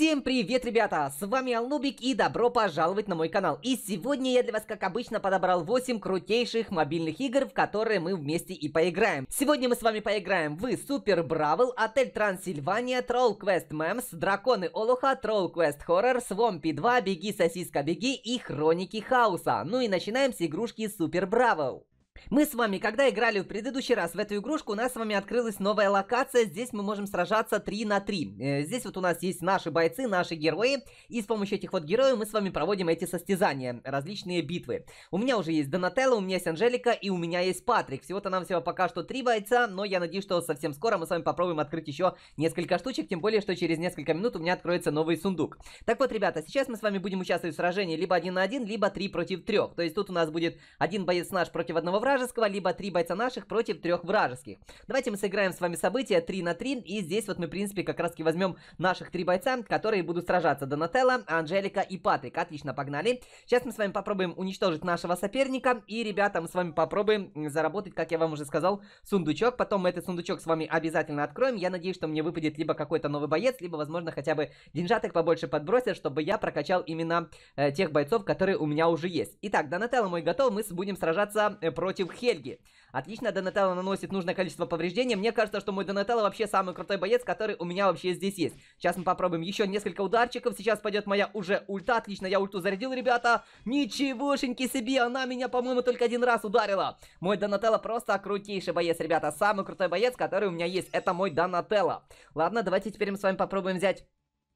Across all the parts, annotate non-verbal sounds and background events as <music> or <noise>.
Всем привет, ребята! С вами Алнубик и добро пожаловать на мой канал. И сегодня я для вас, как обычно, подобрал 8 крутейших мобильных игр, в которые мы вместе и поиграем. Сегодня мы с вами поиграем в Супер Бравл, Отель Трансильвания, Тролл Квест Мемс, Драконы Олуха, Тролл Квест Хоррор, Свомпи 2, Беги, Сосиска, Беги и Хроники Хаоса. Ну и начинаем с игрушки Супер Бравл. Мы с вами, когда играли в предыдущий раз в эту игрушку, у нас с вами открылась новая локация. Здесь мы можем сражаться 3 на 3. Э, здесь вот у нас есть наши бойцы, наши герои. И с помощью этих вот героев мы с вами проводим эти состязания, различные битвы. У меня уже есть Донателло, у меня есть Анжелика и у меня есть Патрик. Всего-то нам всего пока что 3 бойца, но я надеюсь, что совсем скоро мы с вами попробуем открыть еще несколько штучек. Тем более, что через несколько минут у меня откроется новый сундук. Так вот, ребята, сейчас мы с вами будем участвовать в сражении либо один на один, либо 3 против 3. То есть тут у нас будет один боец наш против одного врага вражеского, либо 3 бойца наших против 3 вражеских. Давайте мы сыграем с вами события 3 на 3, и здесь вот мы, в принципе, как раз-таки возьмем наших 3 бойца, которые будут сражаться. Донателла, Анжелика и Патрик. Отлично, погнали. Сейчас мы с вами попробуем уничтожить нашего соперника, и, ребята, мы с вами попробуем заработать, как я вам уже сказал, сундучок. Потом мы этот сундучок с вами обязательно откроем. Я надеюсь, что мне выпадет либо какой-то новый боец, либо, возможно, хотя бы деньжаток побольше подбросят, чтобы я прокачал именно э, тех бойцов, которые у меня уже есть. Итак, Донателла, мой готов, мы будем сражаться э, против против Хельги. Отлично, Донателло наносит нужное количество повреждений. Мне кажется, что мой Донателло вообще самый крутой боец, который у меня вообще здесь есть. Сейчас мы попробуем еще несколько ударчиков. Сейчас пойдет моя уже ульта. Отлично, я ульту зарядил, ребята. Ничегошеньки себе, она меня, по-моему, только один раз ударила. Мой Донателло просто крутейший боец, ребята. Самый крутой боец, который у меня есть. Это мой Донателло. Ладно, давайте теперь мы с вами попробуем взять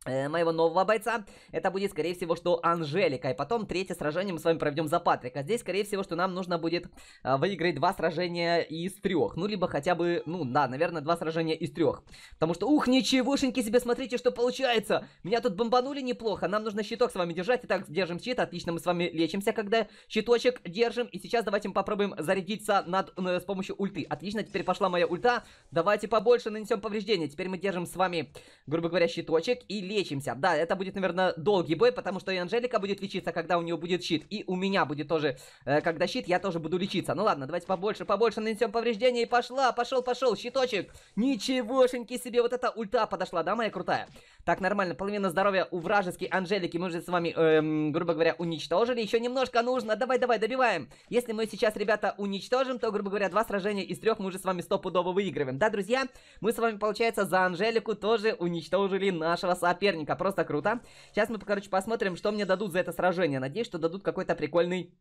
Э, моего нового бойца, это будет, скорее всего, что Анжелика. И потом третье сражение мы с вами проведем за Патрика. Здесь, скорее всего, что нам нужно будет э, выиграть два сражения из трех. Ну, либо хотя бы, ну, да, наверное, два сражения из трех. Потому что, ух, ничегошеньки себе, смотрите, что получается. Меня тут бомбанули неплохо. Нам нужно щиток с вами держать. Итак, держим щит. Отлично, мы с вами лечимся, когда щиточек держим. И сейчас давайте мы попробуем зарядиться над, э, с помощью ульты. Отлично, теперь пошла моя ульта. Давайте побольше нанесем повреждения. Теперь мы держим с вами, грубо говоря, щиточек. И лечимся. Да, это будет, наверное, долгий бой, потому что и Анжелика будет лечиться, когда у нее будет щит. И у меня будет тоже, э, когда щит, я тоже буду лечиться. Ну ладно, давайте побольше, побольше нанесем повреждения. И пошла, пошел, пошел, щиточек. Ничегошеньки себе, вот эта ульта подошла, да, моя крутая? Так, нормально, половина здоровья у вражеской Анжелики. Мы уже с вами, эм, грубо говоря, уничтожили. Еще немножко нужно. Давай, давай, добиваем. Если мы сейчас, ребята, уничтожим, то, грубо говоря, два сражения из трех мы уже с вами стопудово выигрываем. Да, друзья? Мы с вами, получается, за Анжелику тоже уничтожили нашего сапи соперника. Просто круто. Сейчас мы, короче, посмотрим, что мне дадут за это сражение. Надеюсь, что дадут какой-то прикольный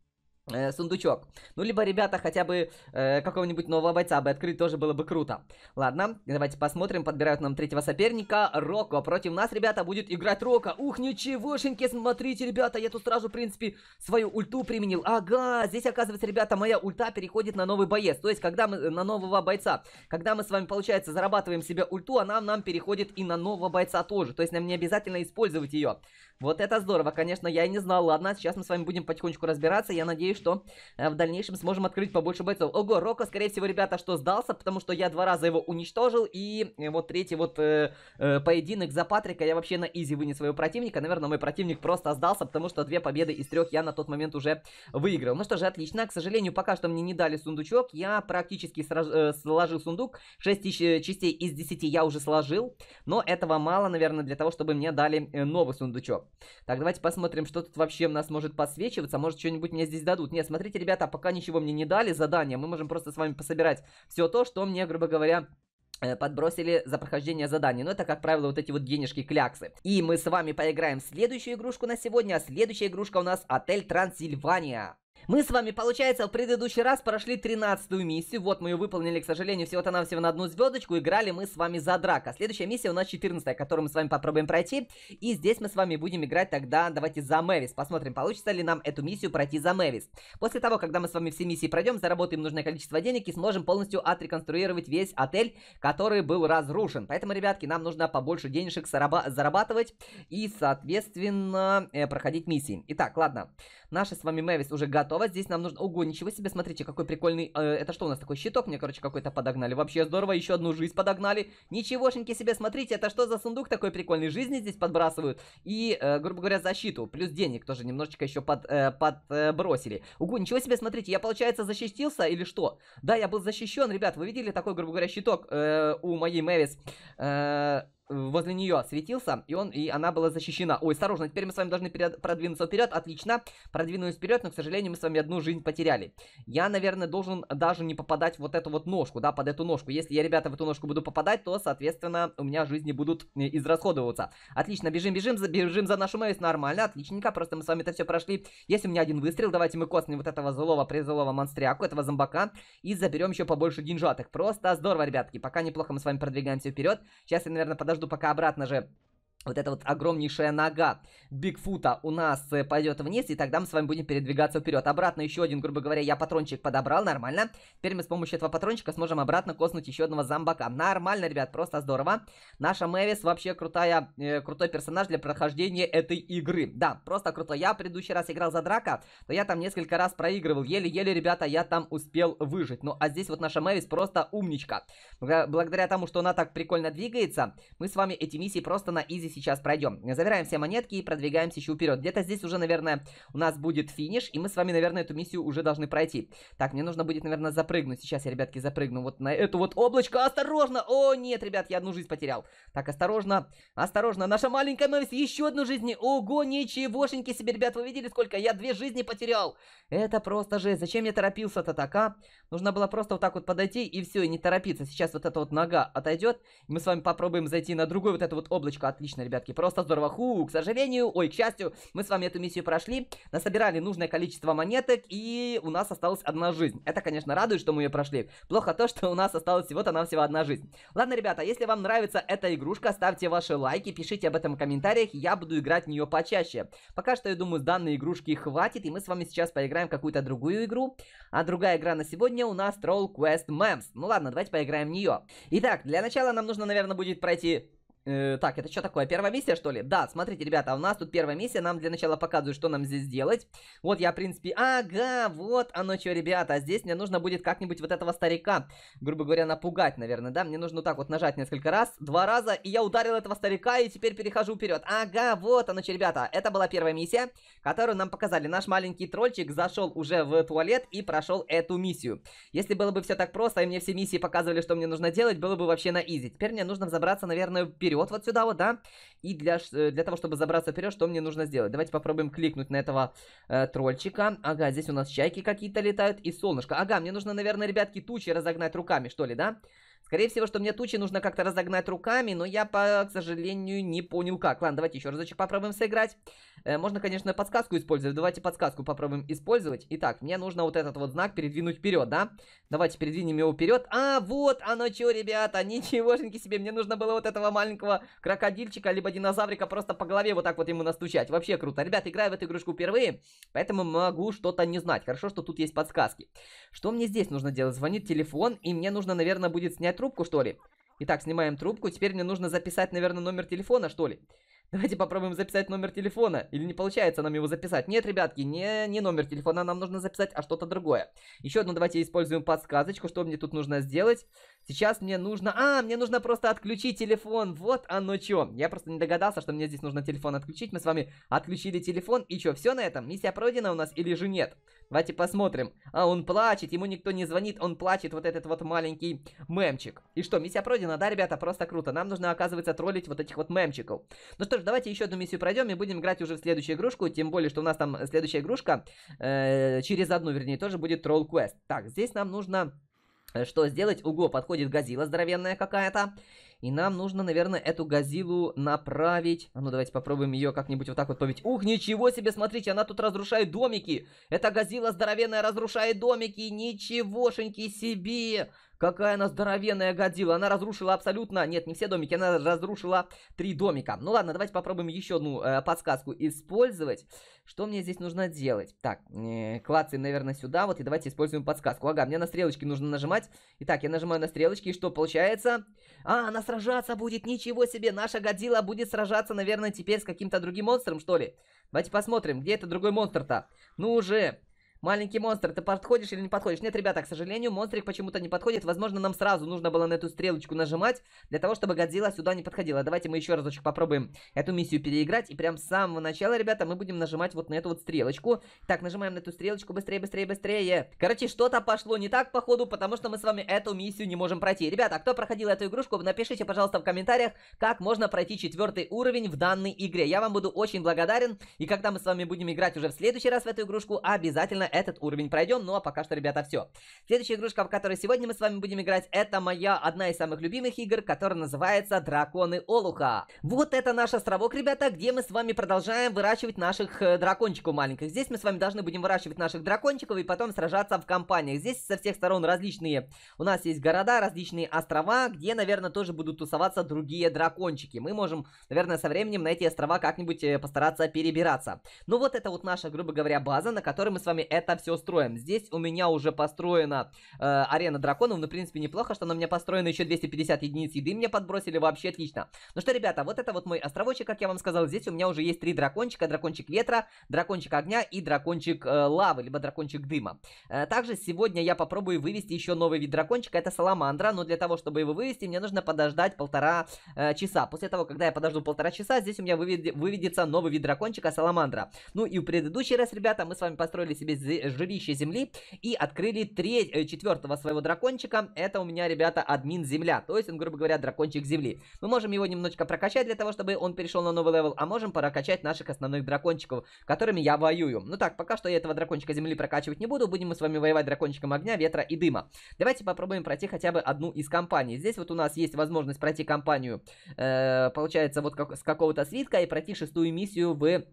э, сундучок. Ну, либо, ребята, хотя бы э, какого-нибудь нового бойца бы открыть, тоже было бы круто. Ладно, давайте посмотрим. Подбирают нам третьего соперника, Роко. Против нас, ребята, будет играть Роко. Ух, ничегошеньки, смотрите, ребята, я тут сразу, в принципе, свою ульту применил. Ага, здесь, оказывается, ребята, моя ульта переходит на новый боец. То есть, когда мы на нового бойца, когда мы с вами, получается, зарабатываем себе ульту, она нам переходит и на нового бойца тоже. То есть, нам не обязательно использовать ее. Вот это здорово, конечно, я и не знал. Ладно, сейчас мы с вами будем потихонечку разбираться. Я надеюсь, что э, в дальнейшем сможем открыть побольше бойцов. Ого, Рока, скорее всего, ребята, что сдался, потому что я два раза его уничтожил. И э, вот третий вот э, э, поединок за Патрика я вообще на изи вынес своего противника. Наверное, мой противник просто сдался, потому что две победы из трех я на тот момент уже выиграл. Ну что же, отлично. К сожалению, пока что мне не дали сундучок. Я практически сраж... э, сложил сундук. 6 э, частей из 10 я уже сложил. Но этого мало, наверное, для того, чтобы мне дали э, новый сундучок. Так, давайте посмотрим, что тут вообще у нас может подсвечиваться. Может, что-нибудь мне здесь дадут. Нет, смотрите, ребята, пока ничего мне не дали задания, мы можем просто с вами пособирать все то, что мне, грубо говоря, э, подбросили за прохождение заданий. Но ну, это, как правило, вот эти вот денежки-кляксы. И мы с вами поиграем в следующую игрушку на сегодня. А следующая игрушка у нас «Отель Трансильвания». Мы с вами, получается, в предыдущий раз прошли 13-ю миссию. Вот мы ее выполнили, к сожалению, всего-то нам всего на одну звездочку. Играли мы с вами за драка. Следующая миссия у нас 14-я, которую мы с вами попробуем пройти. И здесь мы с вами будем играть тогда, давайте, за Мэвис. Посмотрим, получится ли нам эту миссию пройти за Мэвис. После того, когда мы с вами все миссии пройдем, заработаем нужное количество денег и сможем полностью отреконструировать весь отель, который был разрушен. Поэтому, ребятки, нам нужно побольше денежек зарабатывать и, соответственно, э, проходить миссии. Итак, ладно. Наша с вами Мэвис уже готова готово. Здесь нам нужно... Ого, ничего себе, смотрите, какой прикольный... Э, это что у нас такой щиток мне, короче, какой-то подогнали. Вообще здорово, еще одну жизнь подогнали. Ничегошеньки себе, смотрите, это что за сундук такой прикольный? Жизни здесь подбрасывают. И, э, грубо говоря, защиту. Плюс денег тоже немножечко еще под, э, подбросили. Э, ого, ничего себе, смотрите, я, получается, защитился или что? Да, я был защищен, ребят, вы видели такой, грубо говоря, щиток э, у моей Мэвис? Э, возле нее светился, и он, и она была защищена. Ой, осторожно, теперь мы с вами должны перед, продвинуться вперед, отлично, продвинулись вперед, но, к сожалению, мы с вами одну жизнь потеряли. Я, наверное, должен даже не попадать вот эту вот ножку, да, под эту ножку. Если я, ребята, в эту ножку буду попадать, то, соответственно, у меня жизни будут э, израсходоваться. Отлично, бежим, бежим, за, бежим за нашу Мэйс, нормально, отличненько, просто мы с вами это все прошли. Есть у меня один выстрел, давайте мы коснем вот этого злого, призлого монстряку, этого зомбака, и заберем еще побольше деньжатых. Просто здорово, ребятки, пока неплохо мы с вами продвигаемся вперед. Сейчас я, наверное, подожду подожду, пока обратно же вот эта вот огромнейшая нога Бигфута у нас э, пойдет вниз, и тогда мы с вами будем передвигаться вперед. Обратно еще один, грубо говоря, я патрончик подобрал, нормально. Теперь мы с помощью этого патрончика сможем обратно коснуть еще одного зомбака. Нормально, ребят, просто здорово. Наша Мэвис вообще крутая, э, крутой персонаж для прохождения этой игры. Да, просто круто. Я в предыдущий раз играл за драка, то я там несколько раз проигрывал. Еле-еле, ребята, я там успел выжить. Ну, а здесь вот наша Мэвис просто умничка. Благодаря тому, что она так прикольно двигается, мы с вами эти миссии просто на изи сейчас пройдем. Забираем все монетки и продвигаемся еще вперед. Где-то здесь уже, наверное, у нас будет финиш, и мы с вами, наверное, эту миссию уже должны пройти. Так, мне нужно будет, наверное, запрыгнуть. Сейчас я, ребятки, запрыгну вот на эту вот облачко. Осторожно! О, нет, ребят, я одну жизнь потерял. Так, осторожно, осторожно. Наша маленькая Мэвис еще одну жизнь. Ого, ничегошеньки себе, ребят, вы видели, сколько? Я две жизни потерял. Это просто жесть. Зачем я торопился-то так, а? Нужно было просто вот так вот подойти и все, и не торопиться. Сейчас вот эта вот нога отойдет. Мы с вами попробуем зайти на другое вот это вот облачко. Отлично, ребятки, просто здорово. Ху, к сожалению, ой, к счастью, мы с вами эту миссию прошли, насобирали нужное количество монеток, и у нас осталась одна жизнь. Это, конечно, радует, что мы ее прошли. Плохо то, что у нас осталась всего-то всего одна жизнь. Ладно, ребята, если вам нравится эта игрушка, ставьте ваши лайки, пишите об этом в комментариях, я буду играть в нее почаще. Пока что, я думаю, с данной игрушки хватит, и мы с вами сейчас поиграем в какую-то другую игру. А другая игра на сегодня у нас Troll Quest Mems. Ну ладно, давайте поиграем в нее. Итак, для начала нам нужно, наверное, будет пройти Э, так, это что такое? Первая миссия, что ли? Да, смотрите, ребята, у нас тут первая миссия. Нам для начала показывают, что нам здесь делать. Вот я, в принципе... Ага, вот оно что, ребята. А здесь мне нужно будет как-нибудь вот этого старика, грубо говоря, напугать, наверное, да? Мне нужно вот так вот нажать несколько раз. Два раза, и я ударил этого старика, и теперь перехожу вперед. Ага, вот оно что, ребята. Это была первая миссия, которую нам показали. Наш маленький тролльчик зашел уже в туалет и прошел эту миссию. Если было бы все так просто, и мне все миссии показывали, что мне нужно делать, было бы вообще на изи. Теперь мне нужно взобраться, наверное, вперед вперед вот сюда вот, да? И для, э, для того, чтобы забраться вперед, что мне нужно сделать? Давайте попробуем кликнуть на этого э, тролльчика. Ага, здесь у нас чайки какие-то летают и солнышко. Ага, мне нужно, наверное, ребятки, тучи разогнать руками, что ли, да? Скорее всего, что мне тучи нужно как-то разогнать руками, но я, по, к сожалению, не понял как. Ладно, давайте еще разочек попробуем сыграть. Э, можно, конечно, подсказку использовать. Давайте подсказку попробуем использовать. Итак, мне нужно вот этот вот знак передвинуть вперед, да? Давайте передвинем его вперед. А, вот оно что, ребята, ничегошеньки себе. Мне нужно было вот этого маленького крокодильчика, либо динозаврика просто по голове вот так вот ему настучать. Вообще круто. Ребята, играю в эту игрушку впервые, поэтому могу что-то не знать. Хорошо, что тут есть подсказки. Что мне здесь нужно делать? Звонит телефон, и мне нужно, наверное, будет снять снять трубку, что ли? Итак, снимаем трубку. Теперь мне нужно записать, наверное, номер телефона, что ли? <laughs> Давайте попробуем записать номер телефона. Или не получается нам его записать? Нет, ребятки, не, не номер телефона нам нужно записать, а что-то другое. Еще одно давайте используем подсказочку, что мне тут нужно сделать. Сейчас мне нужно... А, мне нужно просто отключить телефон. Вот оно чё. Я просто не догадался, что мне здесь нужно телефон отключить. Мы с вами отключили телефон. И чё, все на этом? Миссия пройдена у нас или же нет? Давайте посмотрим. А, он плачет, ему никто не звонит. Он плачет, вот этот вот маленький мемчик. И что, миссия пройдена? Да, ребята, просто круто. Нам нужно, оказывается, троллить вот этих вот мемчиков. Ну что ж, давайте еще одну миссию пройдем и будем играть уже в следующую игрушку. Тем более, что у нас там следующая игрушка, э, через одну, вернее, тоже будет тролл-квест. Так, здесь нам нужно что сделать? Ого, подходит газила здоровенная какая-то. И нам нужно, наверное, эту газилу направить. А ну, давайте попробуем ее как-нибудь вот так вот побить. Ух, ничего себе, смотрите, она тут разрушает домики. Эта газила здоровенная разрушает домики. Ничегошеньки себе. Какая она здоровенная годила. Она разрушила абсолютно... Нет, не все домики, она разрушила три домика. Ну ладно, давайте попробуем еще одну э, подсказку использовать. Что мне здесь нужно делать? Так, э, клацаем, наверное, сюда. Вот, и давайте используем подсказку. Ага, мне на стрелочки нужно нажимать. Итак, я нажимаю на стрелочки, и что получается? А, она сражаться будет, ничего себе. Наша годила будет сражаться, наверное, теперь с каким-то другим монстром, что ли? Давайте посмотрим, где это другой монстр-то? Ну уже... Маленький монстр, ты подходишь или не подходишь? Нет, ребята, к сожалению, монстрик почему-то не подходит. Возможно, нам сразу нужно было на эту стрелочку нажимать, для того, чтобы Годзилла сюда не подходила. Давайте мы еще разочек попробуем эту миссию переиграть. И прям с самого начала, ребята, мы будем нажимать вот на эту вот стрелочку. Так, нажимаем на эту стрелочку быстрее, быстрее, быстрее. Короче, что-то пошло не так, походу, потому что мы с вами эту миссию не можем пройти. Ребята, кто проходил эту игрушку, напишите, пожалуйста, в комментариях, как можно пройти четвертый уровень в данной игре. Я вам буду очень благодарен. И когда мы с вами будем играть уже в следующий раз в эту игрушку, обязательно этот уровень пройдем. Ну а пока что, ребята, все. Следующая игрушка, в которой сегодня мы с вами будем играть, это моя одна из самых любимых игр, которая называется Драконы Олуха. Вот это наш островок, ребята, где мы с вами продолжаем выращивать наших э, дракончиков маленьких. Здесь мы с вами должны будем выращивать наших дракончиков и потом сражаться в компаниях. Здесь со всех сторон различные. У нас есть города, различные острова, где, наверное, тоже будут тусоваться другие дракончики. Мы можем, наверное, со временем на эти острова как-нибудь э, постараться перебираться. Ну вот это вот наша, грубо говоря, база, на которой мы с вами это все строим. Здесь у меня уже построена э, арена драконов, ну, в принципе, неплохо, что она у меня построена, еще 250 единиц еды мне подбросили, вообще отлично. Ну что, ребята, вот это вот мой островочек, как я вам сказал, здесь у меня уже есть три дракончика, дракончик ветра, дракончик огня и дракончик э, лавы, либо дракончик дыма. Э, также сегодня я попробую вывести еще новый вид дракончика, это саламандра, но для того, чтобы его вывести, мне нужно подождать полтора э, часа. После того, когда я подожду полтора часа, здесь у меня вывед... выведется новый вид дракончика, саламандра. Ну и в предыдущий раз, ребята, мы с вами построили себе жилище земли и открыли треть, э, четвертого своего дракончика. Это у меня, ребята, админ земля. То есть он, грубо говоря, дракончик земли. Мы можем его немножечко прокачать для того, чтобы он перешел на новый левел, а можем прокачать наших основных дракончиков, которыми я воюю. Ну так, пока что я этого дракончика земли прокачивать не буду. Будем мы с вами воевать дракончиком огня, ветра и дыма. Давайте попробуем пройти хотя бы одну из компаний. Здесь вот у нас есть возможность пройти компанию, э, получается, вот как, с какого-то свитка и пройти шестую миссию в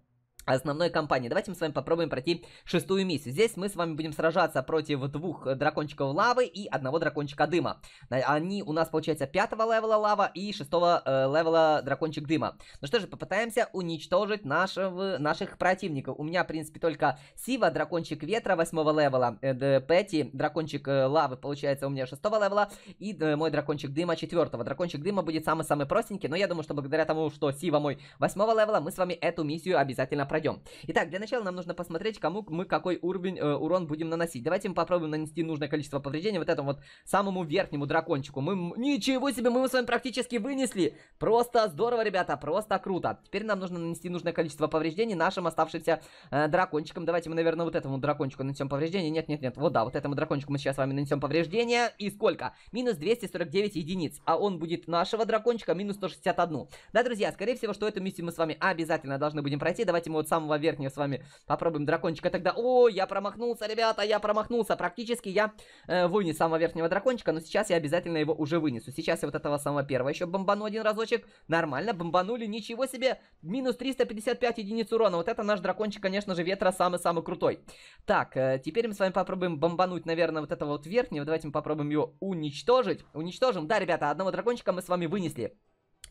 основной кампании. Давайте мы с вами попробуем пройти шестую миссию. Здесь мы с вами будем сражаться против двух дракончиков лавы и одного дракончика дыма. Они у нас, получается, пятого левела лава и шестого э, левела дракончик дыма. Ну что же, попытаемся уничтожить нашего, наших противников. У меня, в принципе, только Сива, дракончик ветра восьмого левела, э, Пэти, дракончик э, лавы, получается, у меня шестого левела, и э, мой дракончик дыма четвертого. Дракончик дыма будет самый-самый простенький, но я думаю, что благодаря тому, что Сива мой восьмого левела, мы с вами эту миссию обязательно пройдем. Итак, для начала нам нужно посмотреть, кому мы какой уровень э, урон будем наносить. Давайте мы попробуем нанести нужное количество повреждений вот этому вот самому верхнему дракончику. Мы... Ничего себе, мы его с вами практически вынесли! Просто здорово, ребята, просто круто. Теперь нам нужно нанести нужное количество повреждений нашим оставшимся э, дракончикам. Давайте мы, наверное, вот этому дракончику нанесем повреждение. Нет, нет, нет, вот да, вот этому дракончику мы сейчас с вами нанесем повреждение. И сколько? Минус 249 единиц. А он будет нашего дракончика минус 161. Да, друзья, скорее всего, что эту миссию мы с вами обязательно должны будем пройти. Давайте мы вот самого верхнего с вами попробуем дракончика тогда. О, я промахнулся, ребята, я промахнулся. Практически я э, вынес самого верхнего дракончика, но сейчас я обязательно его уже вынесу. Сейчас я вот этого самого первого еще бомбану один разочек. Нормально, бомбанули, ничего себе. Минус 355 единиц урона. Вот это наш дракончик, конечно же, ветра самый-самый крутой. Так, э, теперь мы с вами попробуем бомбануть, наверное, вот этого вот верхнего. Давайте мы попробуем его уничтожить. Уничтожим. Да, ребята, одного дракончика мы с вами вынесли.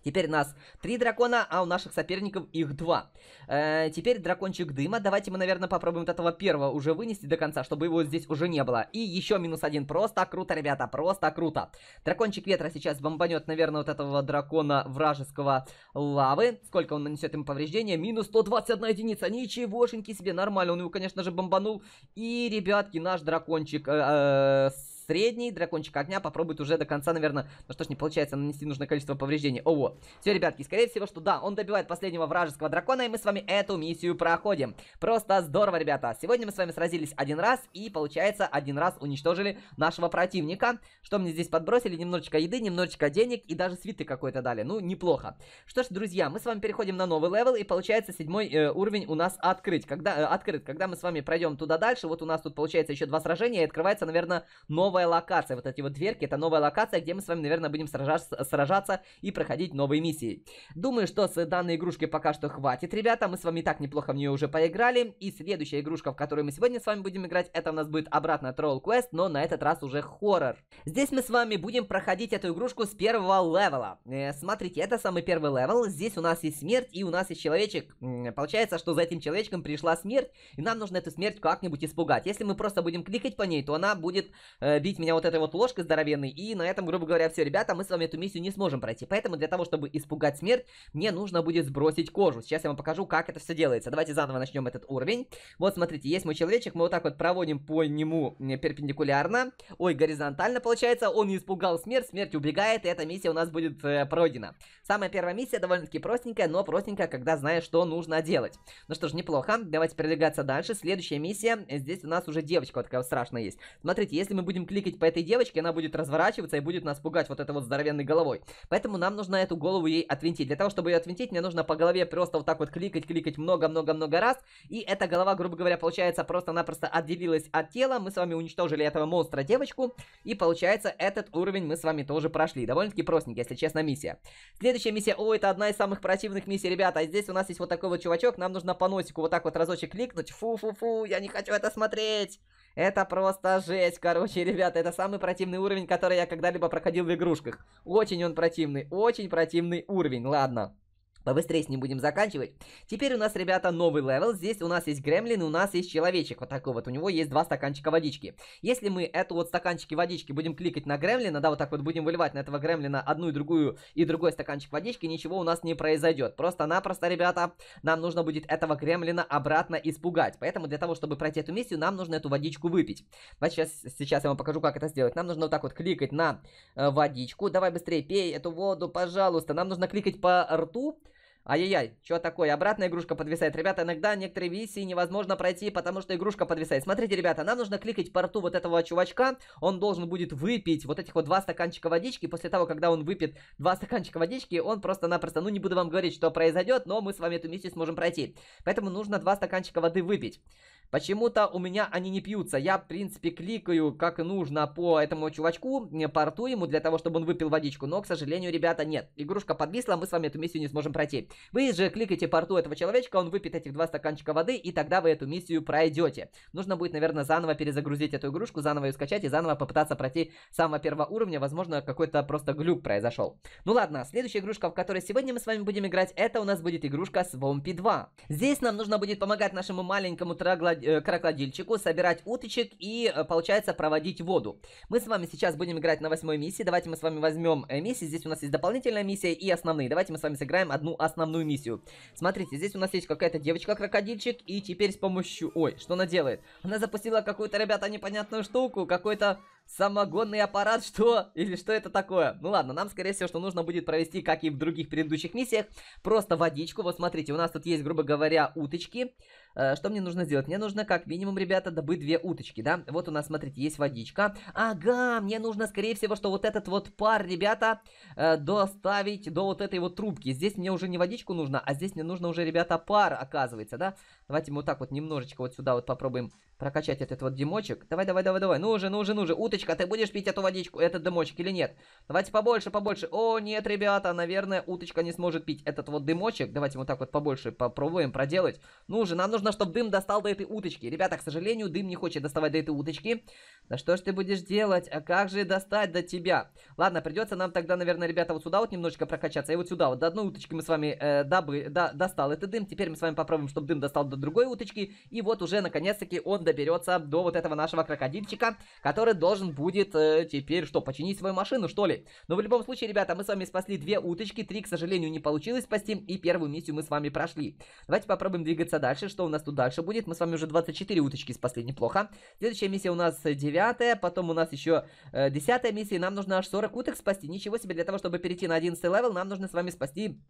Теперь нас три дракона, а у наших соперников их два. Э, теперь дракончик дыма. Давайте мы, наверное, попробуем вот этого первого уже вынести до конца, чтобы его здесь уже не было. И еще минус один. Просто круто, ребята, просто круто. Дракончик ветра сейчас бомбанет, наверное, вот этого дракона вражеского лавы. Сколько он нанесет ему повреждения? Минус 121 единица. Ничегошеньки себе, нормально. Он его, конечно же, бомбанул. И, ребятки, наш дракончик э, э, с средний. Дракончик огня попробует уже до конца, наверное, ну что ж, не получается нанести нужное количество повреждений. Ого. Все, ребятки, скорее всего, что да, он добивает последнего вражеского дракона, и мы с вами эту миссию проходим. Просто здорово, ребята. Сегодня мы с вами сразились один раз, и получается, один раз уничтожили нашего противника. Что мне здесь подбросили? Немножечко еды, немножечко денег, и даже свиты какой-то дали. Ну, неплохо. Что ж, друзья, мы с вами переходим на новый левел, и получается, седьмой э, уровень у нас открыть. Когда, э, открыт. Когда мы с вами пройдем туда дальше, вот у нас тут получается еще два сражения, и открывается, наверное, новая новая локация. Вот эти вот дверки, это новая локация, где мы с вами, наверное, будем сражаться, сражаться и проходить новые миссии. Думаю, что с данной игрушкой пока что хватит, ребята. Мы с вами так неплохо в нее уже поиграли. И следующая игрушка, в которую мы сегодня с вами будем играть, это у нас будет обратно Troll Quest, но на этот раз уже хоррор. Здесь мы с вами будем проходить эту игрушку с первого левела. Э, смотрите, это самый первый левел. Здесь у нас есть смерть и у нас есть человечек. Э, получается, что за этим человечком пришла смерть, и нам нужно эту смерть как-нибудь испугать. Если мы просто будем кликать по ней, то она будет э, бить меня вот этой вот ложкой здоровенной, и на этом, грубо говоря, все, ребята, мы с вами эту миссию не сможем пройти. Поэтому для того, чтобы испугать смерть, мне нужно будет сбросить кожу. Сейчас я вам покажу, как это все делается. Давайте заново начнем этот уровень. Вот, смотрите, есть мой человечек, мы вот так вот проводим по нему перпендикулярно, ой, горизонтально получается, он не испугал смерть, смерть убегает, и эта миссия у нас будет э, пройдена. Самая первая миссия довольно-таки простенькая, но простенькая, когда знаешь, что нужно делать. Ну что ж, неплохо, давайте передвигаться дальше. Следующая миссия, здесь у нас уже девочка вот такая страшная есть. Смотрите, если мы будем кликать кликать по этой девочке, она будет разворачиваться и будет нас пугать вот этой вот здоровенной головой. Поэтому нам нужно эту голову ей отвинтить. Для того, чтобы ее отвинтить, мне нужно по голове просто вот так вот кликать, кликать много-много-много раз. И эта голова, грубо говоря, получается просто-напросто отделилась от тела. Мы с вами уничтожили этого монстра девочку. И получается, этот уровень мы с вами тоже прошли. Довольно-таки простенький, если честно, миссия. Следующая миссия, о, это одна из самых противных миссий, ребята. А здесь у нас есть вот такой вот чувачок, нам нужно по носику вот так вот разочек кликнуть. Фу-фу-фу, я не хочу это смотреть. Это просто жесть, короче, ребята. Это самый противный уровень, который я когда-либо проходил в игрушках. Очень он противный, очень противный уровень, ладно. Побыстрее с ним будем заканчивать. Теперь у нас, ребята, новый левел. Здесь у нас есть гремлин, у нас есть человечек. Вот такой вот. У него есть два стаканчика водички. Если мы эту вот стаканчики водички будем кликать на гремлина, да, вот так вот будем выливать на этого гремлина одну и другую и другой стаканчик водички, ничего у нас не произойдет. Просто-напросто, ребята, нам нужно будет этого гремлина обратно испугать. Поэтому для того, чтобы пройти эту миссию, нам нужно эту водичку выпить. Давайте сейчас, сейчас я вам покажу, как это сделать. Нам нужно вот так вот кликать на э, водичку. Давай быстрее, пей эту воду, пожалуйста. Нам нужно кликать по рту Ай-яй-яй, что такое? Обратная игрушка подвисает. Ребята, иногда некоторые миссии невозможно пройти, потому что игрушка подвисает. Смотрите, ребята, нам нужно кликать по рту вот этого чувачка. Он должен будет выпить вот этих вот два стаканчика водички. После того, когда он выпьет два стаканчика водички, он просто-напросто, ну не буду вам говорить, что произойдет, но мы с вами эту миссию сможем пройти. Поэтому нужно два стаканчика воды выпить. Почему-то у меня они не пьются. Я, в принципе, кликаю как нужно по этому чувачку, э, порту ему для того, чтобы он выпил водичку. Но, к сожалению, ребята, нет. Игрушка подвисла, мы с вами эту миссию не сможем пройти. Вы же кликаете порту этого человечка, он выпьет этих два стаканчика воды, и тогда вы эту миссию пройдете. Нужно будет, наверное, заново перезагрузить эту игрушку, заново ее скачать и заново попытаться пройти с самого первого уровня. Возможно, какой-то просто глюк произошел. Ну ладно, следующая игрушка, в которой сегодня мы с вами будем играть, это у нас будет игрушка Свомпи 2. Здесь нам нужно будет помогать нашему маленькому троглодию Э, крокодильчику, собирать уточек и, э, получается, проводить воду. Мы с вами сейчас будем играть на восьмой миссии. Давайте мы с вами возьмем э, миссии. Здесь у нас есть дополнительная миссия и основные. Давайте мы с вами сыграем одну основную миссию. Смотрите, здесь у нас есть какая-то девочка-крокодильчик. И теперь с помощью... Ой, что она делает? Она запустила какую-то, ребята, непонятную штуку. Какой-то Самогонный аппарат, что? Или что это такое? Ну ладно, нам, скорее всего, что нужно будет провести, как и в других предыдущих миссиях, просто водичку. Вот смотрите, у нас тут есть, грубо говоря, уточки. Э, что мне нужно сделать? Мне нужно, как минимум, ребята, добыть две уточки, да? Вот у нас, смотрите, есть водичка. Ага, мне нужно, скорее всего, что вот этот вот пар, ребята, э, доставить до вот этой вот трубки. Здесь мне уже не водичку нужно, а здесь мне нужно уже, ребята, пар, оказывается, да? Давайте мы вот так вот немножечко вот сюда вот попробуем прокачать этот вот димочек. Давай, давай, давай, давай. Ну уже, ну уже, ну уже, Уточка, ты будешь пить эту водичку, этот дымочек или нет? Давайте побольше, побольше. О, нет, ребята, наверное, уточка не сможет пить этот вот дымочек. Давайте вот так вот побольше попробуем проделать. Ну же, нам нужно, чтобы дым достал до этой уточки. Ребята, к сожалению, дым не хочет доставать до этой уточки. Да что ж ты будешь делать? А как же достать до тебя? Ладно, придется нам тогда, наверное, ребята, вот сюда вот немножечко прокачаться. И вот сюда вот. До одной уточки мы с вами э, дабы, да, достал этот дым. Теперь мы с вами попробуем, чтобы дым достал до другой уточки. И вот уже, наконец-таки, он доберется до вот этого нашего крокодильчика, который должен будет э, теперь что, починить свою машину, что ли? Но в любом случае, ребята, мы с вами спасли две уточки, три, к сожалению, не получилось спасти, и первую миссию мы с вами прошли. Давайте попробуем двигаться дальше, что у нас тут дальше будет. Мы с вами уже 24 уточки спасли, неплохо. Следующая миссия у нас 9, потом у нас еще э, 10 миссия, нам нужно аж 40 уток спасти. Ничего себе, для того, чтобы перейти на 11 левел, нам нужно с вами спасти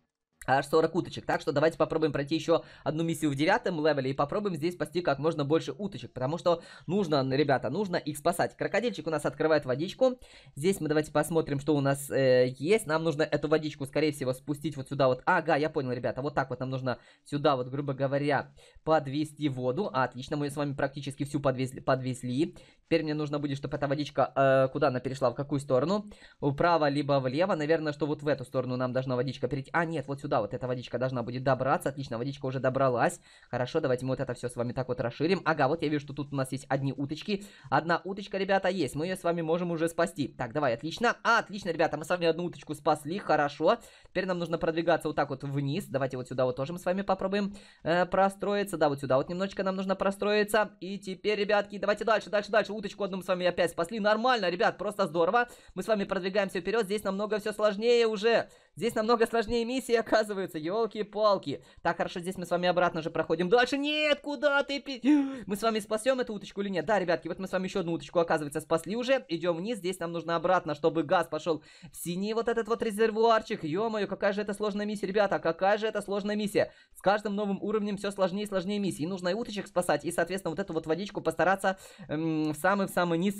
аж 40 уточек. Так что давайте попробуем пройти еще одну миссию в девятом левеле и попробуем здесь спасти как можно больше уточек, потому что нужно, ребята, нужно их спасать. Крокодильчик у нас открывает водичку. Здесь мы давайте посмотрим, что у нас э, есть. Нам нужно эту водичку, скорее всего, спустить вот сюда вот. Ага, я понял, ребята, вот так вот нам нужно сюда вот, грубо говоря, подвести воду. А, отлично, мы с вами практически всю подвезли. подвезли. Теперь мне нужно будет, чтобы эта водичка, э, куда она перешла, в какую сторону? Вправо, либо влево. Наверное, что вот в эту сторону нам должна водичка перейти. А, нет, вот сюда вот эта водичка должна будет добраться. Отлично, водичка уже добралась. Хорошо, давайте мы вот это все с вами так вот расширим. Ага, вот я вижу, что тут у нас есть одни уточки. Одна уточка, ребята, есть. Мы ее с вами можем уже спасти. Так, давай, отлично. А, отлично, ребята, мы с вами одну уточку спасли. Хорошо. Теперь нам нужно продвигаться вот так вот вниз. Давайте вот сюда вот тоже мы с вами попробуем э, простроиться. Да, вот сюда вот немножечко нам нужно простроиться. И теперь, ребятки, давайте дальше, дальше, дальше уточку одну мы с вами опять спасли. Нормально, ребят, просто здорово. Мы с вами продвигаемся вперед. Здесь намного все сложнее уже. Здесь намного сложнее миссии оказывается, елки-палки. Так, хорошо, здесь мы с вами обратно же проходим дальше. Нет, куда ты? <gasps> Мы с вами спасем эту уточку или нет? Да, ребятки, вот мы с вами еще одну уточку, оказывается, спасли уже. Идем вниз, здесь нам нужно обратно, чтобы газ пошел в синий вот этот вот резервуарчик. е моё какая же это сложная миссия, ребята, какая же это сложная миссия. С каждым новым уровнем все сложнее и сложнее миссии. И нужно и уточек спасать, и, соответственно, вот эту вот водичку постараться эм, в самый-в самый низ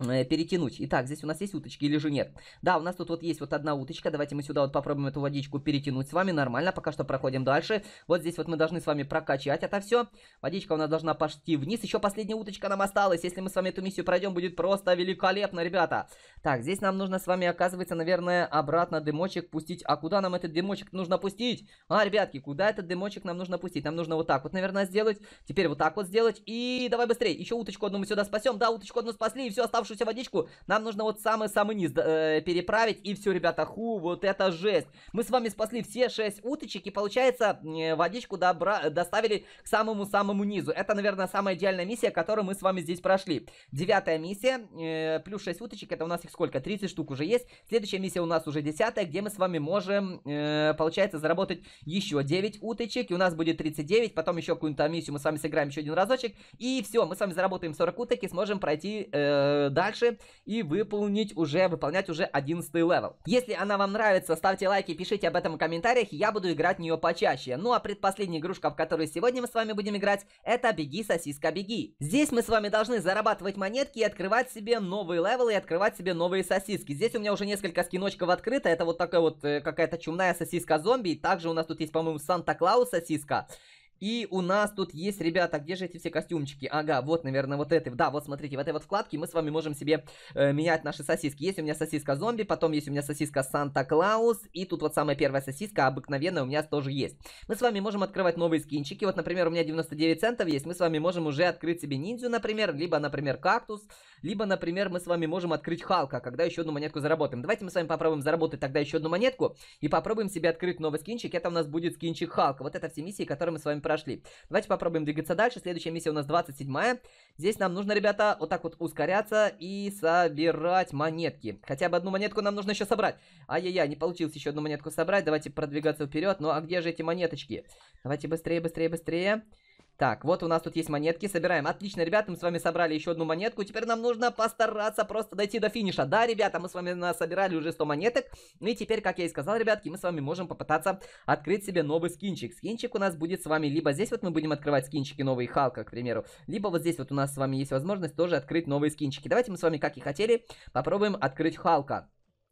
Э, перетянуть. Итак, здесь у нас есть уточки или же нет? Да, у нас тут вот есть вот одна уточка. Давайте мы сюда вот попробуем эту водичку перетянуть с вами. Нормально, пока что проходим дальше. Вот здесь вот мы должны с вами прокачать это все. Водичка у нас должна пошти вниз. Еще последняя уточка нам осталась. Если мы с вами эту миссию пройдем, будет просто великолепно, ребята. Так, здесь нам нужно с вами, оказывается, наверное, обратно дымочек пустить. А куда нам этот дымочек нужно пустить? А, ребятки, куда этот дымочек нам нужно пустить? Нам нужно вот так вот, наверное, сделать. Теперь вот так вот сделать. И давай быстрее. Еще уточку одну мы сюда спасем. Да, уточку одну спасли. И все, оставшуюся оставшуюся водичку нам нужно вот самый-самый низ э, переправить. И все, ребята, ху, вот это жесть. Мы с вами спасли все шесть уточек. И получается, э, водичку добра... доставили к самому-самому низу. Это, наверное, самая идеальная миссия, которую мы с вами здесь прошли. Девятая миссия. Э, плюс 6 уточек. Это у нас их сколько? 30 штук уже есть. Следующая миссия у нас уже десятая где мы с вами можем, э, получается, заработать еще 9 уточек. И у нас будет 39. Потом еще какую-то миссию мы с вами сыграем еще один разочек. И все, мы с вами заработаем 40 уток и сможем пройти э, дальше и выполнить уже, выполнять уже 11 левел. Если она вам нравится, ставьте лайки, пишите об этом в комментариях, я буду играть в нее почаще. Ну а предпоследняя игрушка, в которую сегодня мы с вами будем играть, это «Беги, сосиска, беги». Здесь мы с вами должны зарабатывать монетки и открывать себе новые левелы и открывать себе новые сосиски. Здесь у меня уже несколько скиночков открыто, это вот такая вот э, какая-то чумная сосиска-зомби, также у нас тут есть, по-моему, Санта-Клаус сосиска. И у нас тут есть, ребята, где же эти все костюмчики? Ага, вот, наверное, вот это. Да, вот смотрите, в этой вот вкладке мы с вами можем себе э, менять наши сосиски. Есть у меня сосиска зомби, потом есть у меня сосиска Санта-Клаус. И тут вот самая первая сосиска, обыкновенная, у меня тоже есть. Мы с вами можем открывать новые скинчики. Вот, например, у меня 99 центов есть. Мы с вами можем уже открыть себе ниндзю, например, либо, например, кактус. Либо, например, мы с вами можем открыть Халка, когда еще одну монетку заработаем. Давайте мы с вами попробуем заработать тогда еще одну монетку. И попробуем себе открыть новый скинчик. Это у нас будет скинчик Халка. Вот это все миссии, которые мы с вами прошли. Давайте попробуем двигаться дальше. Следующая миссия у нас 27-я. Здесь нам нужно, ребята, вот так вот ускоряться и собирать монетки. Хотя бы одну монетку нам нужно еще собрать. Ай-яй-яй, не получилось еще одну монетку собрать. Давайте продвигаться вперед. Ну а где же эти монеточки? Давайте быстрее, быстрее, быстрее. Так, вот у нас тут есть монетки, собираем. Отлично, ребята, мы с вами собрали еще одну монетку. Теперь нам нужно постараться просто дойти до финиша. Да, ребята, мы с вами собирали уже 100 монеток. Ну и теперь, как я и сказал, ребятки, мы с вами можем попытаться открыть себе новый скинчик. Скинчик у нас будет с вами либо здесь вот мы будем открывать скинчики новые Халка, к примеру. Либо вот здесь вот у нас с вами есть возможность тоже открыть новые скинчики. Давайте мы с вами, как и хотели, попробуем открыть Халка.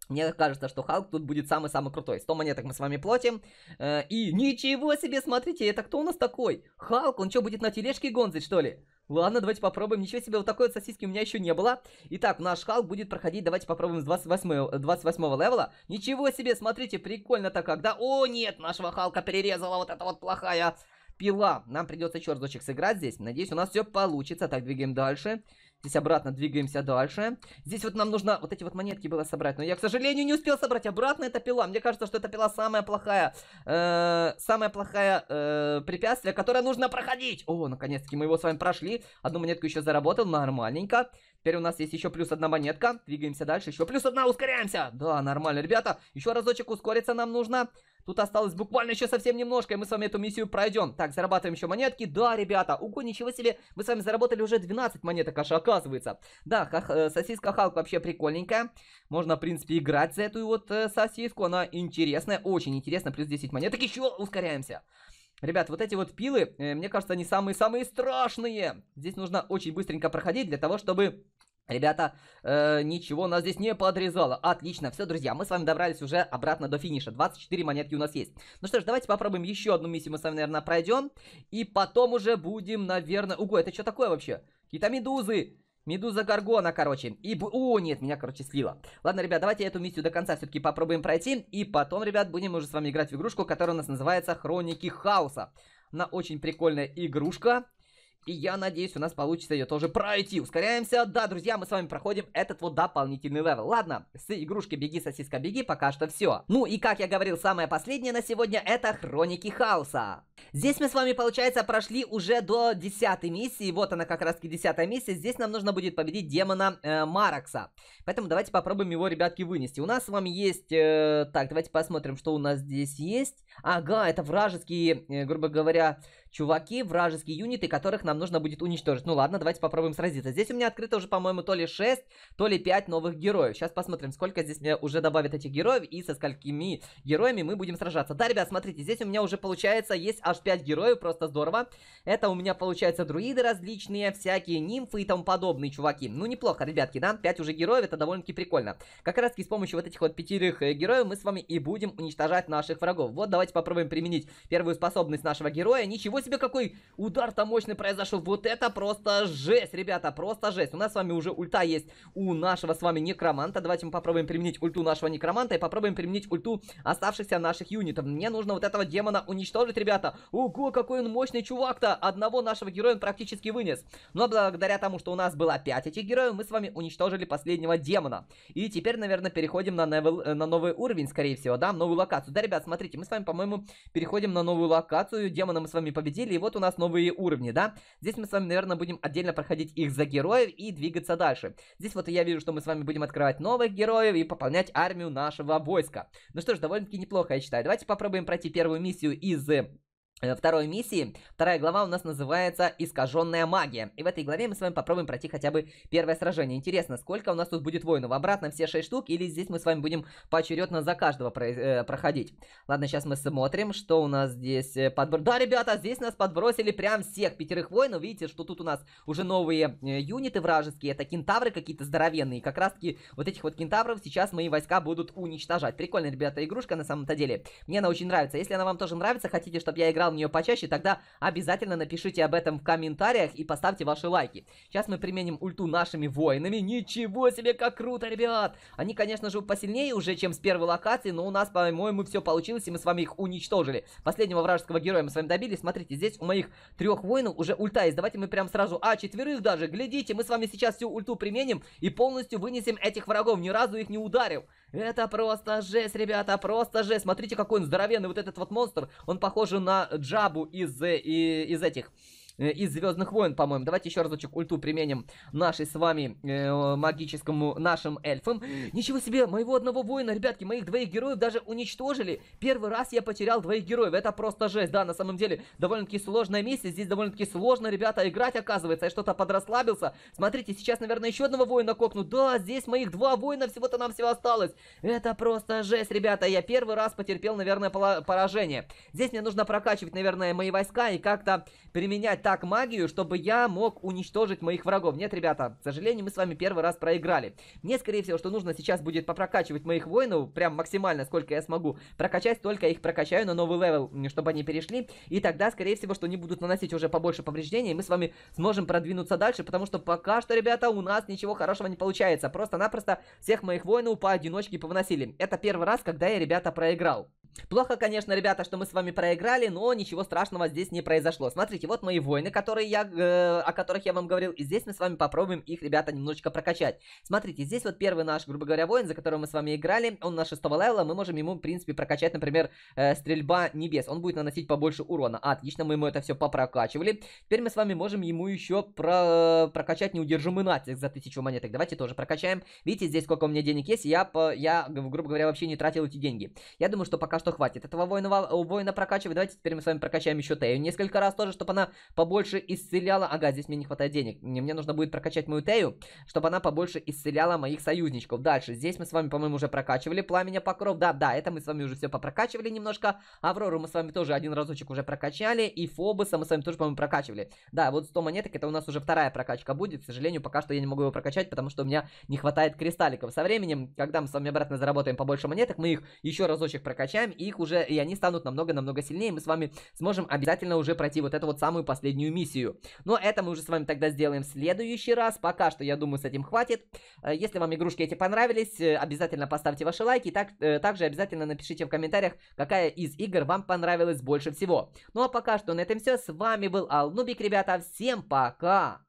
Мне кажется, что Халк тут будет самый-самый крутой. 100 монеток мы с вами платим. Э, и ничего себе, смотрите, это кто у нас такой? Халк, он что, будет на тележке гонзить, что ли? Ладно, давайте попробуем. Ничего себе, вот такой вот сосиски у меня еще не было. Итак, наш Халк будет проходить, давайте попробуем с 28, 28 го левела. Ничего себе, смотрите, прикольно-то когда... О, нет, нашего Халка перерезала вот эта вот плохая пила. Нам придется еще сыграть здесь. Надеюсь, у нас все получится. Так, двигаем дальше. Здесь обратно двигаемся дальше. Здесь вот нам нужно вот эти вот монетки было собрать. Но я, к сожалению, не успел собрать. Обратно это пила. Мне кажется, что это пила самая плохая... Э, самая плохая э, препятствие, которое нужно проходить. О, наконец-таки мы его с вами прошли. Одну монетку еще заработал. Нормальненько. Теперь у нас есть еще плюс одна монетка. Двигаемся дальше. Еще плюс одна. Ускоряемся. Да, нормально, ребята. Еще разочек ускориться нам нужно. Тут осталось буквально еще совсем немножко, и мы с вами эту миссию пройдем. Так, зарабатываем еще монетки. Да, ребята, уго, ничего себе, мы с вами заработали уже 12 монеток, аж оказывается. Да, хах, э, сосиска Халк вообще прикольненькая. Можно, в принципе, играть за эту вот э, сосиску, она интересная, очень интересная. Плюс 10 монеток, еще ускоряемся. Ребят, вот эти вот пилы, э, мне кажется, они самые-самые страшные. Здесь нужно очень быстренько проходить для того, чтобы Ребята, э, ничего нас здесь не подрезало. Отлично, все, друзья, мы с вами добрались уже обратно до финиша. 24 монетки у нас есть. Ну что ж, давайте попробуем еще одну миссию мы с вами, наверное, пройдем. И потом уже будем, наверное... Ого, это что такое вообще? Какие-то медузы! Медуза Гаргона, короче. И... О, нет, меня, короче, слило. Ладно, ребят, давайте эту миссию до конца все-таки попробуем пройти. И потом, ребят, будем уже с вами играть в игрушку, которая у нас называется Хроники Хаоса. Она очень прикольная игрушка. И я надеюсь, у нас получится ее тоже пройти. Ускоряемся. Да, друзья, мы с вами проходим этот вот дополнительный левел. Ладно, с игрушки «Беги, сосиска, беги» пока что все. Ну и, как я говорил, самое последнее на сегодня — это «Хроники хаоса». Здесь мы с вами, получается, прошли уже до 10 миссии. Вот она как раз-таки 10 миссия. Здесь нам нужно будет победить демона э, Маракса. Поэтому давайте попробуем его, ребятки, вынести. У нас с вами есть... Э, так, давайте посмотрим, что у нас здесь есть. Ага, это вражеские, э, грубо говоря, чуваки, вражеские юниты, которых нам нужно будет уничтожить. Ну ладно, давайте попробуем сразиться. Здесь у меня открыто уже, по-моему, то ли 6, то ли 5 новых героев. Сейчас посмотрим, сколько здесь мне уже добавят этих героев и со сколькими героями мы будем сражаться. Да, ребят, смотрите, здесь у меня уже получается есть аж 5 героев, просто здорово. Это у меня получается друиды различные, всякие нимфы и тому подобные чуваки. Ну неплохо, ребятки, да? 5 уже героев, это довольно-таки прикольно. Как раз таки с помощью вот этих вот пятерых э, героев мы с вами и будем уничтожать наших врагов. Вот давайте попробуем применить первую способность нашего героя. Ничего Ничего себе, какой удар-то мощный произошел. Вот это просто жесть, ребята, просто жесть. У нас с вами уже ульта есть у нашего с вами некроманта. Давайте мы попробуем применить ульту нашего некроманта и попробуем применить ульту оставшихся наших юнитов. Мне нужно вот этого демона уничтожить, ребята. Ого, какой он мощный чувак-то. Одного нашего героя он практически вынес. Но благодаря тому, что у нас было 5 этих героев, мы с вами уничтожили последнего демона. И теперь, наверное, переходим на, невел, э, на новый уровень, скорее всего, да, новую локацию. Да, ребят, смотрите, мы с вами, по-моему, переходим на новую локацию. Демона мы с вами победили победили, и вот у нас новые уровни, да? Здесь мы с вами, наверное, будем отдельно проходить их за героев и двигаться дальше. Здесь вот я вижу, что мы с вами будем открывать новых героев и пополнять армию нашего войска. Ну что ж, довольно-таки неплохо, я считаю. Давайте попробуем пройти первую миссию из э, Э, второй миссии. Вторая глава у нас называется «Искаженная магия». И в этой главе мы с вами попробуем пройти хотя бы первое сражение. Интересно, сколько у нас тут будет воинов? Обратно все шесть штук или здесь мы с вами будем поочередно за каждого про э, проходить? Ладно, сейчас мы смотрим, что у нас здесь э, подбор... Да, ребята, здесь нас подбросили прям всех пятерых воинов. Видите, что тут у нас уже новые э, юниты вражеские. Это кентавры какие-то здоровенные. как раз-таки вот этих вот кентавров сейчас мои войска будут уничтожать. Прикольная, ребята, игрушка на самом-то деле. Мне она очень нравится. Если она вам тоже нравится, хотите, чтобы я играл играл в нее почаще, тогда обязательно напишите об этом в комментариях и поставьте ваши лайки. Сейчас мы применим ульту нашими воинами. Ничего себе, как круто, ребят! Они, конечно же, посильнее уже, чем с первой локации, но у нас, по-моему, все получилось, и мы с вами их уничтожили. Последнего вражеского героя мы с вами добили. Смотрите, здесь у моих трех воинов уже ульта есть. Давайте мы прям сразу... А, четверых даже, глядите, мы с вами сейчас всю ульту применим и полностью вынесем этих врагов. Ни разу их не ударил. Это просто жесть, ребята, просто жесть. Смотрите, какой он здоровенный, вот этот вот монстр. Он похож на Джабу из, э, из, из этих... Э, из Звездных войн, по-моему. Давайте еще разочек ульту применим нашей с вами э, магическому нашим эльфам. Ничего себе, моего одного воина, ребятки, моих двоих героев даже уничтожили. Первый раз я потерял двоих героев. Это просто жесть, да, на самом деле. Довольно-таки сложная миссия. Здесь довольно-таки сложно, ребята, играть, оказывается. Я что-то подрасслабился. Смотрите, сейчас, наверное, еще одного воина кокну. Да, здесь моих два воина всего-то нам всего осталось. Это просто жесть, ребята. Я первый раз потерпел, наверное, поражение. Здесь мне нужно прокачивать, наверное, мои войска и как-то применять так магию, чтобы я мог уничтожить моих врагов. Нет, ребята, к сожалению, мы с вами первый раз проиграли. Мне, скорее всего, что нужно сейчас будет попрокачивать моих воинов, прям максимально, сколько я смогу. Прокачать, только их прокачаю на новый левел, чтобы они перешли. И тогда, скорее всего, что они будут наносить уже побольше повреждений, и мы с вами сможем продвинуться дальше, потому что пока что, ребята, у нас ничего хорошего не получается. Просто-напросто всех моих воинов поодиночке повыносили. Это первый раз, когда я, ребята, проиграл. Плохо, конечно, ребята, что мы с вами проиграли, но ничего страшного здесь не произошло. Смотрите, вот мои войны, которые я, э, о которых я вам говорил, и здесь мы с вами попробуем их, ребята, немножечко прокачать. Смотрите, здесь вот первый наш, грубо говоря, воин, за которым мы с вами играли, он на 6 левела, мы можем ему, в принципе, прокачать, например, э, стрельба небес. Он будет наносить побольше урона. Отлично, мы ему это все попрокачивали. Теперь мы с вами можем ему еще про... Э, прокачать неудержимый натиск за 1000 монеток. Давайте тоже прокачаем. Видите, здесь сколько у меня денег есть, я, по... я грубо говоря, вообще не тратил эти деньги. Я думаю, что пока что что хватит. Этого воина, э, воина прокачивать. Давайте теперь мы с вами прокачаем еще Тею. Несколько раз тоже, чтобы она побольше исцеляла. Ага, здесь мне не хватает денег. Мне, мне нужно будет прокачать мою Тею, чтобы она побольше исцеляла моих союзничков. Дальше. Здесь мы с вами, по-моему, уже прокачивали. Пламеня покров. Да, да, это мы с вами уже все попрокачивали немножко. Аврору мы с вами тоже один разочек уже прокачали. И Фобуса мы с вами тоже, по-моему, прокачивали. Да, вот 100 монеток, это у нас уже вторая прокачка будет. К сожалению, пока что я не могу его прокачать, потому что у меня не хватает кристалликов. Со временем, когда мы с вами обратно заработаем побольше монеток, мы их еще разочек прокачаем их уже, и они станут намного-намного сильнее, мы с вами сможем обязательно уже пройти вот эту вот самую последнюю миссию. Но это мы уже с вами тогда сделаем в следующий раз, пока что, я думаю, с этим хватит. Э, если вам игрушки эти понравились, э, обязательно поставьте ваши лайки, и так, э, также обязательно напишите в комментариях, какая из игр вам понравилась больше всего. Ну а пока что на этом все, с вами был Алнубик, ребята, всем пока!